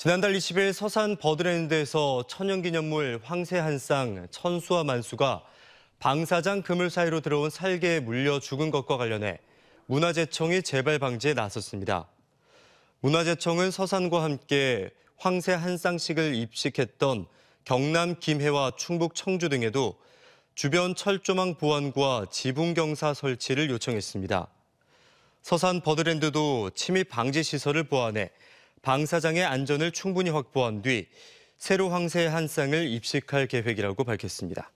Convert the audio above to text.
지난달 20일 서산 버드랜드에서 천연기념물 황새 한 쌍 천수와 만수가 방사장 그물 사이로 들어온 살개에 물려 죽은 것과 관련해 문화재청이 재발 방지에 나섰습니다. 문화재청은 서산과 함께 황새 한쌍식을 입식했던 경남 김해와 충북 청주 등에도 주변 철조망 보안과 지붕경사 설치를 요청했습니다. 서산 버드랜드도 침입 방지 시설을 보완해 방사장의 안전을 충분히 확보한 뒤새로 황새 한 쌍을 입식할 계획이라고 밝혔습니다.